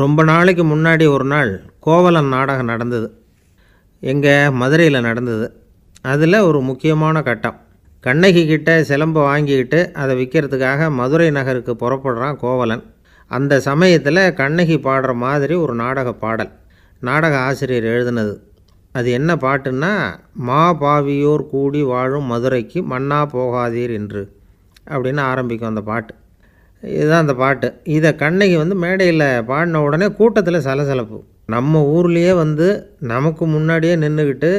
ரொம்ப நாளைக்கு முன்னாடி ஒரு நாள் கோவலன் நாடகம் நடந்தது எங்கள் மதுரையில் நடந்தது அதில் ஒரு முக்கியமான கட்டம் கண்ணகி கிட்ட சிலம்பை வாங்கிக்கிட்டு அதை விற்கிறதுக்காக மதுரை நகருக்கு புறப்படுறான் கோவலன் அந்த சமயத்தில் கண்ணகி பாடுற மாதிரி ஒரு நாடக பாடல் நாடக ஆசிரியர் எழுதினது அது என்ன பாட்டுன்னா மா பாவியோர் கூடி வாழும் மதுரைக்கு மண்ணா போகாதீர் என்று அப்படின்னு ஆரம்பிக்கும் அந்த பாட்டு இதுதான் அந்த பாட்டு இதை கண்ணகி வந்து மேடையில் பாடின உடனே கூட்டத்தில் சலசலப்பு நம்ம ஊர்லேயே வந்து நமக்கு முன்னாடியே நின்றுக்கிட்டு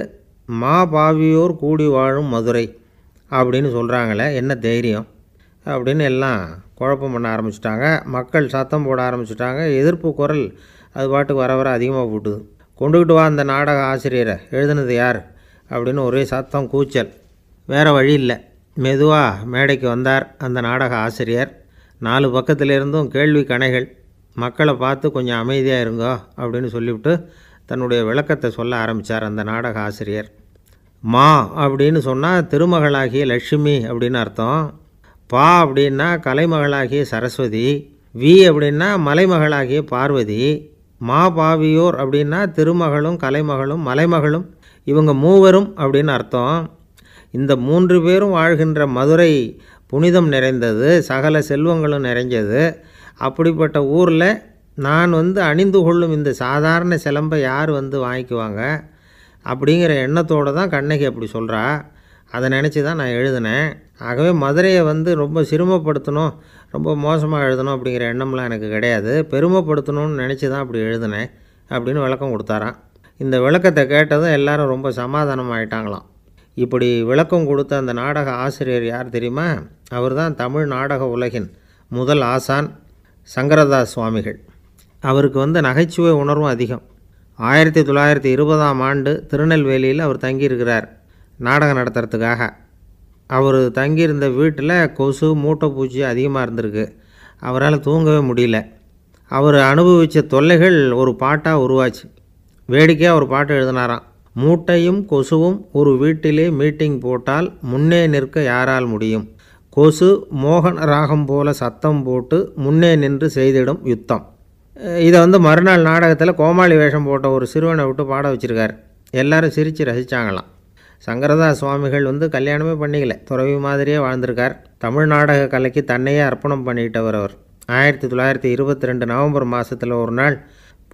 மா பாவியோர் கூடி வாழும் மதுரை அப்படின்னு சொல்கிறாங்களே என்ன தைரியம் அப்படின்னு எல்லாம் குழப்பம் பண்ண ஆரம்பிச்சிட்டாங்க மக்கள் சத்தம் போட ஆரம்பிச்சிட்டாங்க எதிர்ப்பு குரல் அது பாட்டுக்கு வர வர அதிகமாக போட்டுது கொண்டுக்கிட்டு வா அந்த நாடக ஆசிரியரை எழுதுனது யார் அப்படின்னு ஒரே சத்தம் கூச்சல் வேறு வழி இல்லை மெதுவாக மேடைக்கு வந்தார் அந்த நாடக ஆசிரியர் நாலு பக்கத்திலிருந்தும் கேள்வி கணைகள் மக்களை பார்த்து கொஞ்சம் அமைதியாக இருங்கோ அப்படின்னு சொல்லிவிட்டு தன்னுடைய விளக்கத்தை சொல்ல ஆரம்பித்தார் அந்த நாடக ஆசிரியர் மா அப்படின்னு சொன்னால் திருமகளாகிய லட்சுமி அப்படின்னு அர்த்தம் பா அப்படின்னா கலைமகளாகிய சரஸ்வதி வி அப்படின்னா மலைமகளாகிய பார்வதி மா பாவியோர் அப்படின்னா திருமகளும் கலைமகளும் மலைமகளும் இவங்க மூவரும் அப்படின்னு அர்த்தம் இந்த மூன்று பேரும் வாழ்கின்ற மதுரை புனிதம் நிறைந்தது சகல செல்வங்களும் நிறைஞ்சது அப்படிப்பட்ட ஊரில் நான் வந்து அணிந்து கொள்ளும் இந்த சாதாரண சிலம்பை யார் வந்து வாங்கிக்குவாங்க அப்படிங்கிற எண்ணத்தோடு தான் கண்ணகி அப்படி சொல்கிறா அதை நினச்சி தான் நான் எழுதினேன் ஆகவே மதுரையை வந்து ரொம்ப சிரமப்படுத்தணும் ரொம்ப மோசமாக எழுதணும் அப்படிங்கிற எண்ணம்லாம் எனக்கு கிடையாது பெருமைப்படுத்தணும்னு நினச்சி தான் அப்படி எழுதினேன் அப்படின்னு விளக்கம் கொடுத்தாராம் இந்த விளக்கத்தை கேட்டதும் எல்லாரும் ரொம்ப சமாதானம் ஆகிட்டாங்களாம் இப்படி விளக்கம் கொடுத்த அந்த நாடக ஆசிரியர் யார் தெரியுமா அவர்தான் தமிழ் நாடக உலகின் முதல் ஆசான் சங்கரதாஸ் சுவாமிகள் அவருக்கு வந்து நகைச்சுவை உணர்வும் அதிகம் ஆயிரத்தி தொள்ளாயிரத்தி இருபதாம் ஆண்டு திருநெல்வேலியில் அவர் தங்கியிருக்கிறார் நாடகம் நடத்துறதுக்காக அவர் தங்கியிருந்த வீட்டில் கொசு மூட்டை பூச்சி அதிகமாக இருந்திருக்கு அவரால் தூங்கவே முடியல அவர் அனுபவித்த தொல்லைகள் ஒரு பாட்டாக உருவாச்சு வேடிக்கையாக ஒரு பாட்டு எழுதினாராம் மூட்டையும் கொசுவும் ஒரு வீட்டிலே மீட்டிங் போட்டால் முன்னே நிற்க யாரால் முடியும் கொசு மோகன் ராகம் போல சத்தம் போட்டு முன்னே நின்று செய்திடும் யுத்தம் இதை வந்து மறுநாள் நாடகத்தில் கோமாளி வேஷம் போட்ட ஒரு சிறுவனை விட்டு பாட வச்சுருக்கார் எல்லாரும் சிரித்து ரசித்தாங்களாம் சங்கரதாஸ் சுவாமிகள் வந்து கல்யாணமே பண்ணிக்கல துறவி மாதிரியே வாழ்ந்திருக்கார் தமிழ் நாடக கலைக்கு தன்னையே அர்ப்பணம் பண்ணிட்டவர் அவர் ஆயிரத்தி தொள்ளாயிரத்தி இருபத்தி ரெண்டு நவம்பர் மாதத்தில் ஒரு நாள்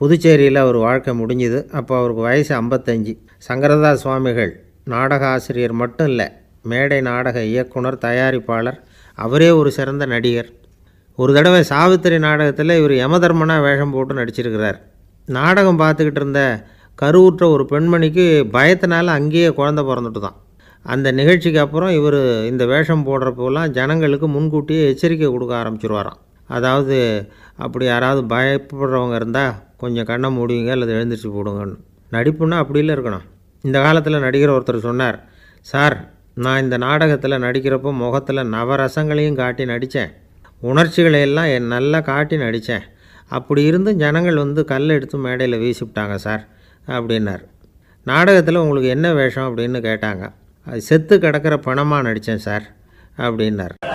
புதுச்சேரியில் அவர் வாழ்க்கை முடிஞ்சுது அப்போ அவருக்கு வயசு ஐம்பத்தஞ்சு சங்கரதாஸ் சுவாமிகள் நாடக ஆசிரியர் மட்டும் இல்லை மேடை நாடக இயக்குனர் தயாரிப்பாளர் அவரே ஒரு சிறந்த நடிகர் ஒரு தடவை சாவித்திரி நாடகத்தில் இவர் யமதர்மனாக வேஷம் போட்டு நடிச்சிருக்கிறார் நாடகம் பார்த்துக்கிட்டு இருந்த கருவுற்ற ஒரு பெண்மணிக்கு பயத்தினால அங்கேயே குழந்த பிறந்துட்டு தான் அந்த நிகழ்ச்சிக்கு அப்புறம் இவர் இந்த வேஷம் போடுறப்போலாம் ஜனங்களுக்கு முன்கூட்டியே எச்சரிக்கை கொடுக்க ஆரம்பிச்சிருவாராம் அதாவது அப்படி யாராவது பயப்படுறவங்க இருந்தால் கொஞ்சம் கண்ணை மூடிங்க அல்லது எழுந்திரிச்சு போடுங்கன்னு நடிப்புன்னா அப்படிலாம் இருக்கணும் இந்த காலத்தில் நடிகர் ஒருத்தர் சொன்னார் சார் நான் இந்த நாடகத்தில் நடிக்கிறப்போ முகத்தில் நவரசங்களையும் காட்டி நடித்தேன் உணர்ச்சிகளையெல்லாம் என் நல்லா காட்டி நடித்தேன் அப்படி இருந்தும் ஜனங்கள் வந்து கல் எடுத்து மேடையில் வீசிவிட்டாங்க சார் அப்படின்னார் நாடகத்தில் உங்களுக்கு என்ன வேஷம் அப்படின்னு கேட்டாங்க அது செத்து கிடக்கிற பணமாக நடித்தேன் சார் அப்படின்னார்